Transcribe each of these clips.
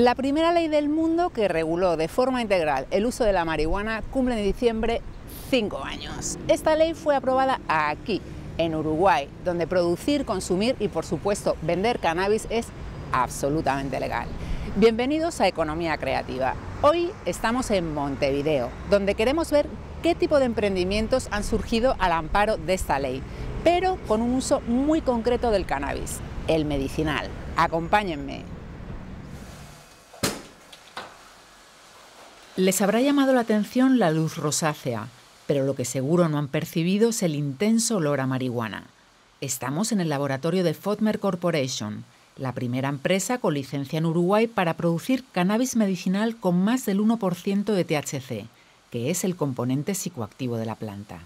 La primera ley del mundo que reguló de forma integral el uso de la marihuana cumple en diciembre cinco años. Esta ley fue aprobada aquí, en Uruguay, donde producir, consumir y por supuesto vender cannabis es absolutamente legal. Bienvenidos a Economía Creativa. Hoy estamos en Montevideo, donde queremos ver qué tipo de emprendimientos han surgido al amparo de esta ley, pero con un uso muy concreto del cannabis, el medicinal. Acompáñenme. Les habrá llamado la atención la luz rosácea, pero lo que seguro no han percibido es el intenso olor a marihuana. Estamos en el laboratorio de Fotmer Corporation, la primera empresa con licencia en Uruguay para producir cannabis medicinal con más del 1% de THC, que es el componente psicoactivo de la planta.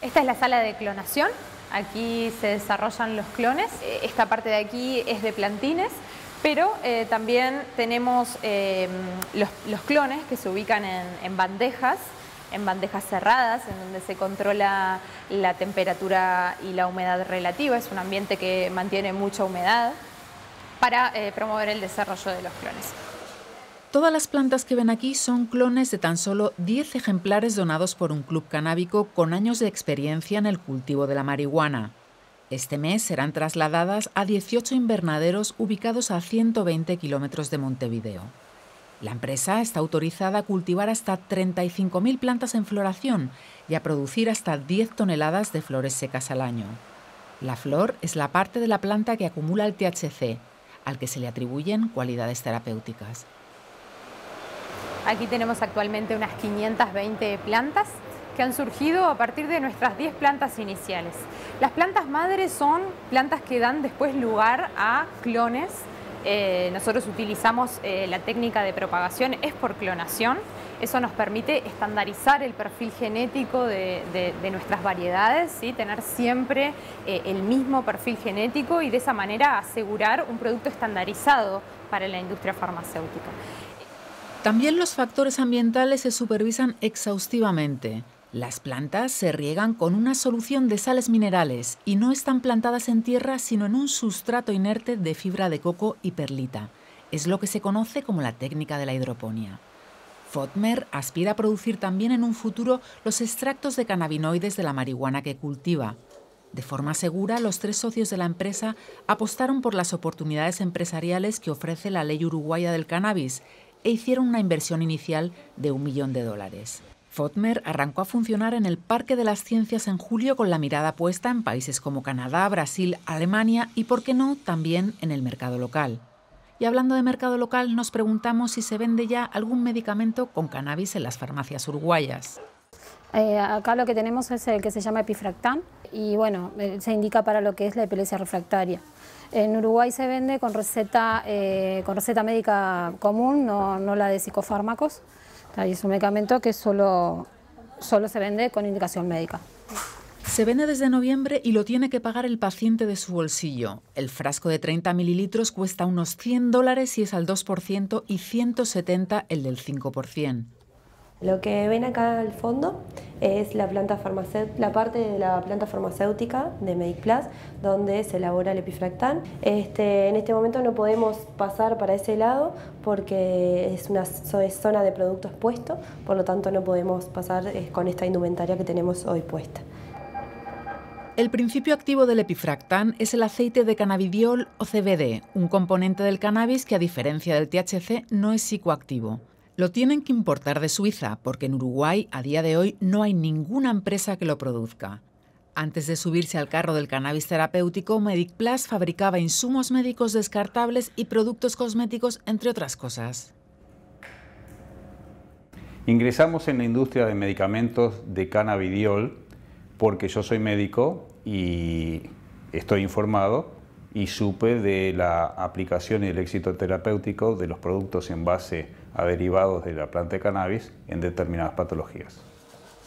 Esta es la sala de clonación. Aquí se desarrollan los clones. Esta parte de aquí es de plantines. Pero eh, también tenemos eh, los, clones que se ubican en, bandejas, en bandejas cerradas, en donde se controla la temperatura y la humedad relativa. Es un ambiente que mantiene mucha humedad para eh, promover el desarrollo de los clones. Todas las plantas que ven aquí son clones de tan solo 10 ejemplares donados por un club canábico con años de experiencia en el cultivo de la marihuana. Este mes serán trasladadas a 18 invernaderos ubicados a 120 kilómetros de Montevideo. La empresa está autorizada a cultivar hasta 35.000 plantas en floración y a producir hasta 10 toneladas de flores secas al año. La flor es la parte de la planta que acumula el THC, al que se le atribuyen cualidades terapéuticas. Aquí tenemos actualmente unas 520 plantas que han surgido a partir de nuestras 10 plantas iniciales. Las plantas madres son plantas que dan después lugar a clones. Eh, nosotros utilizamos eh, la técnica de propagación, es por clonación. Eso nos permite estandarizar el perfil genético de, nuestras variedades, ¿sí? tener siempre eh, el mismo perfil genético y de esa manera asegurar un producto estandarizado para la industria farmacéutica. También los factores ambientales se supervisan exhaustivamente. Las plantas se riegan con una solución de sales minerales y no están plantadas en tierra sino en un sustrato inerte de fibra de coco y perlita. Es lo que se conoce como la técnica de la hidroponía. Fotmer aspira a producir también en un futuro los extractos de cannabinoides de la marihuana que cultiva. De forma segura, los tres socios de la empresa apostaron por las oportunidades empresariales que ofrece la ley uruguaya del cannabis e hicieron una inversión inicial de un millón de dólares. Fotmer arrancó a funcionar en el Parque de las Ciencias en julio con la mirada puesta en países como Canadá, Brasil, Alemania y, por qué no, también en el mercado local. Y hablando de mercado local, nos preguntamos si se vende ya algún medicamento con cannabis en las farmacias uruguayas. Eh, acá lo que tenemos es el que se llama epifractán y bueno, eh, se indica para lo que es la epilepsia refractaria. En Uruguay se vende con receta, eh, con médica común, no la de psicofármacos es un medicamento que solo, solo se vende con indicación médica. Se vende desde noviembre y lo tiene que pagar el paciente de su bolsillo. El frasco de 30 mililitros cuesta unos 100 dólares si es al 2% y 170 el del 5%. Lo que ven acá al fondo es la, planta la parte de la planta farmacéutica de MedicPlus, donde se elabora el epifractán. Este, en este momento no podemos pasar para ese lado porque es una es zona de producto expuesto, por lo tanto no podemos pasar eh, con esta indumentaria que tenemos hoy puesta. El principio activo del epifractán es el aceite de cannabidiol o CBD, un componente del cannabis que a diferencia del THC no es psicoactivo. Lo tienen que importar de Suiza, porque en Uruguay a día de hoy no hay ninguna empresa que lo produzca. Antes de subirse al carro del cannabis terapéutico, MedicPlus fabricaba insumos médicos descartables y productos cosméticos, entre otras cosas. Ingresamos en la industria de medicamentos de cannabidiol porque yo soy médico y estoy informado y supe de la aplicación y el éxito terapéutico de los productos en base a a derivados de la planta de cannabis en determinadas patologías.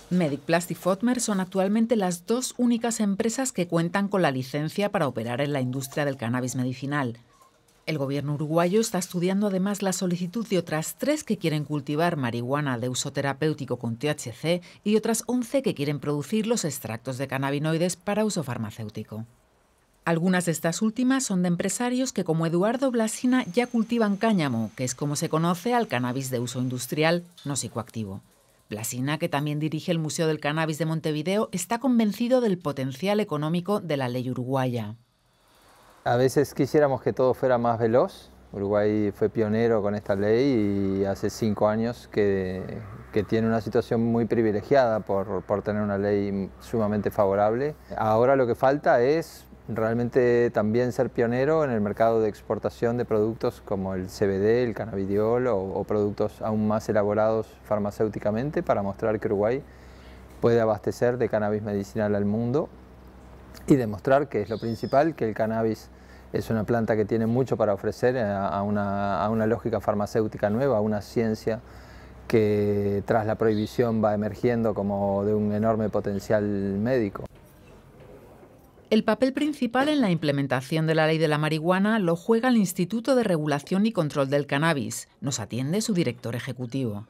MedicPlast y Fotmer son actualmente las dos únicas empresas que cuentan con la licencia para operar en la industria del cannabis medicinal. El gobierno uruguayo está estudiando además la solicitud de otras tres que quieren cultivar marihuana de uso terapéutico con THC y otras once que quieren producir los extractos de cannabinoides para uso farmacéutico. Algunas de estas últimas son de empresarios que, como Eduardo Blasina, ya cultivan cáñamo, que es como se conoce al cannabis de uso industrial no psicoactivo. Blasina, que también dirige el Museo del Cannabis de Montevideo, está convencido del potencial económico de la ley uruguaya. A veces quisiéramos que todo fuera más veloz, Uruguay fue pionero con esta ley y hace cinco años que, tiene una situación muy privilegiada por, tener una ley sumamente favorable. Ahora lo que falta es realmente también ser pionero en el mercado de exportación de productos como el CBD, el cannabidiol o productos aún más elaborados farmacéuticamente para mostrar que Uruguay puede abastecer de cannabis medicinal al mundo y demostrar que es lo principal, que el cannabis es una planta que tiene mucho para ofrecer a una, lógica farmacéutica nueva, a una ciencia que tras la prohibición va emergiendo como de un enorme potencial médico. El papel principal en la implementación de la ley de la marihuana lo juega el Instituto de Regulación y Control del Cannabis. Nos atiende su director ejecutivo.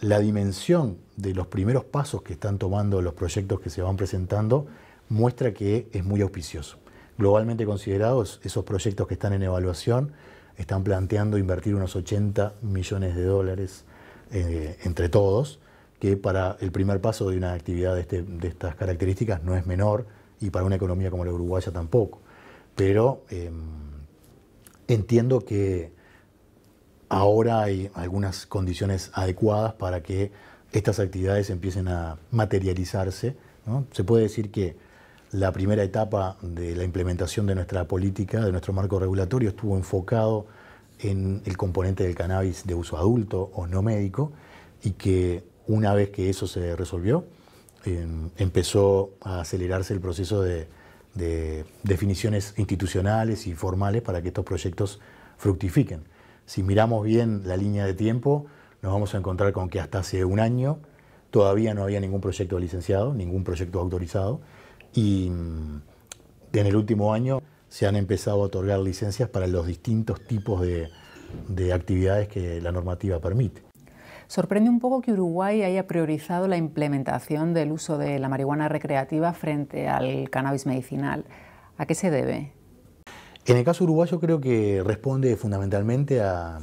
La dimensión de los primeros pasos que están tomando los proyectos que se van presentando muestra que es muy auspicioso globalmente considerados, esos proyectos que están en evaluación están planteando invertir unos 80 millones de dólares eh, entre todos, que para el primer paso de una actividad este, de, estas características no es menor y para una economía como la uruguaya tampoco. Pero em, entiendo que ahora hay algunas condiciones adecuadas para que estas actividades empiecen a materializarse. Se puede decir que la primera etapa de la implementación de nuestra política, de nuestro marco regulatorio, estuvo enfocado en el componente del cannabis de uso adulto o no médico y que una vez que eso se resolvió, em, empezó a acelerarse el proceso de definiciones institucionales y formales para que estos proyectos fructifiquen. Si miramos bien la línea de tiempo, nos vamos a encontrar con que hasta hace un año todavía no había ningún proyecto licenciado, ningún proyecto autorizado y mm, en el último año se han empezado a otorgar licencias para los distintos tipos de, actividades que la normativa permite. Sorprende un poco que Uruguay haya priorizado la implementación del uso de la marihuana recreativa frente al cannabis medicinal. ¿A qué se debe? En el caso uruguayo creo que responde fundamentalmente a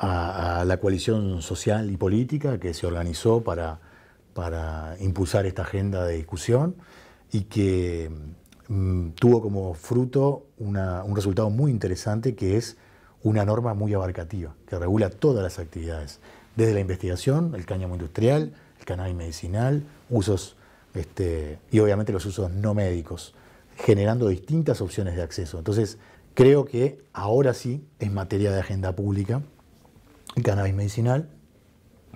la coalición social y política que se organizó para para impulsar esta agenda de discusión y que mm, tuvo como fruto un resultado muy interesante que es una norma muy abarcativa, que regula todas las actividades, desde la investigación, el cáñamo industrial, el cannabis medicinal, usos este, y obviamente los usos no médicos, generando distintas opciones de acceso. Entonces, creo que ahora sí es materia de agenda pública el cannabis medicinal,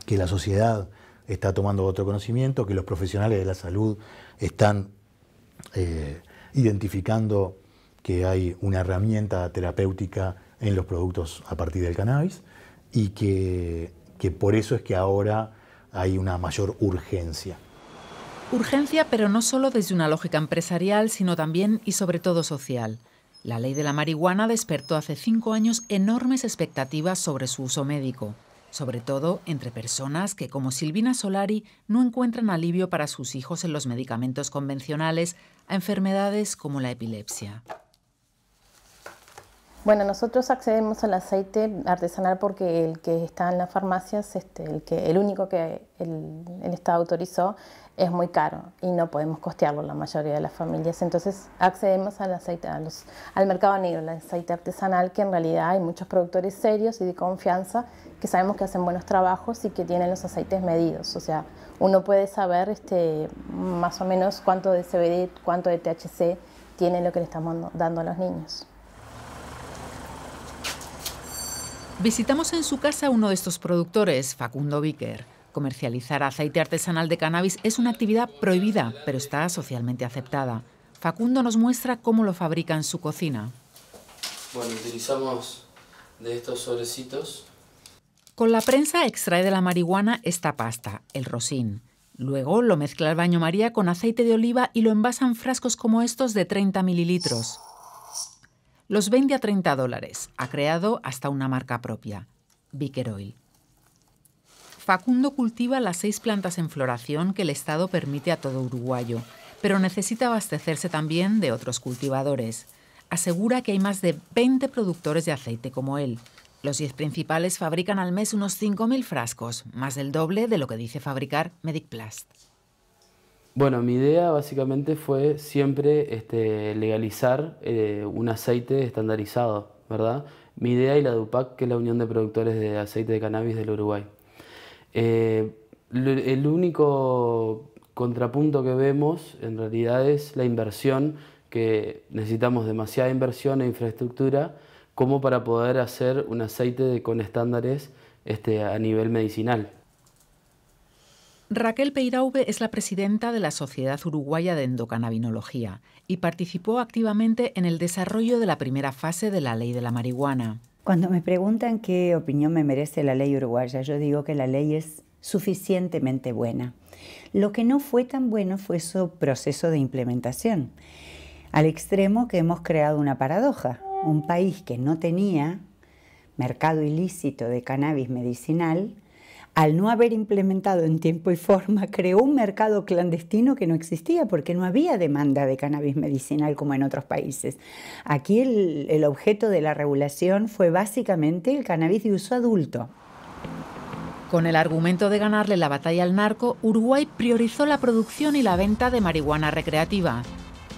que la sociedad está tomando otro conocimiento, que los profesionales de la salud están eh, identificando que hay una herramienta terapéutica en los productos a partir del cannabis y que, que por eso es que ahora hay una mayor urgencia. Urgencia, pero no solo desde una lógica empresarial, sino también y sobre todo social. La ley de la marihuana despertó hace cinco años enormes expectativas sobre su uso médico sobre todo entre personas que, como Silvina Solari, no encuentran alivio para sus hijos en los medicamentos convencionales a enfermedades como la epilepsia. Bueno, nosotros accedemos al aceite artesanal porque el que está en las farmacias, este, el, que, el único que el, Estado autorizó, es muy caro y no podemos costearlo la mayoría de las familias. Entonces accedemos al aceite, al mercado negro, al aceite artesanal, que en realidad hay muchos productores serios y de confianza que sabemos que hacen buenos trabajos y que tienen los aceites medidos. O sea, uno puede saber este, más o menos cuánto de CBD, cuánto de THC tiene lo que le estamos dando a los niños. Visitamos en su casa a uno de estos productores, Facundo Vicker. Comercializar aceite artesanal de cannabis es una actividad prohibida, pero está socialmente aceptada. Facundo nos muestra cómo lo fabrica en su cocina. Bueno, utilizamos de estos sobrecitos. Con la prensa extrae de la marihuana esta pasta, el rosín. Luego lo mezcla al baño María con aceite de oliva y lo envasa en frascos como estos de 30 mililitros. Los vende a 30 dólares. Ha creado hasta una marca propia, Vicker Facundo cultiva las seis plantas en floración que el Estado permite a todo uruguayo, pero necesita abastecerse también de otros cultivadores. Asegura que hay más de 20 productores de aceite como él. Los 10 principales fabrican al mes unos 5.000 frascos, más del doble de lo que dice fabricar MedicPlast. Bueno, mi idea básicamente fue siempre este, legalizar eh, un aceite estandarizado, ¿verdad? Mi idea y la DUPAC, que es la Unión de Productores de Aceite de Cannabis del Uruguay. Eh, el único contrapunto que vemos en realidad es la inversión, que necesitamos demasiada inversión e infraestructura como para poder hacer un aceite de, con estándares este, a nivel medicinal. Raquel Peirauve es la presidenta de la Sociedad Uruguaya de Endocannabinología y participó activamente en el desarrollo de la primera fase de la ley de la marihuana. Cuando me preguntan qué opinión me merece la ley uruguaya, yo digo que la ley es suficientemente buena. Lo que no fue tan bueno fue su proceso de implementación, al extremo que hemos creado una paradoja. Un país que no tenía mercado ilícito de cannabis medicinal, al no haber implementado en tiempo y forma, creó un mercado clandestino que no existía porque no había demanda de cannabis medicinal como en otros países. Aquí el, objeto de la regulación fue básicamente el cannabis de uso adulto. Con el argumento de ganarle la batalla al narco, Uruguay priorizó la producción y la venta de marihuana recreativa.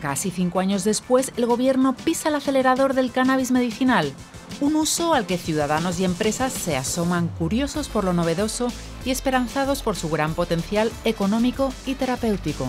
Casi cinco años después, el gobierno pisa el acelerador del cannabis medicinal un uso al que ciudadanos y empresas se asoman curiosos por lo novedoso y esperanzados por su gran potencial económico y terapéutico.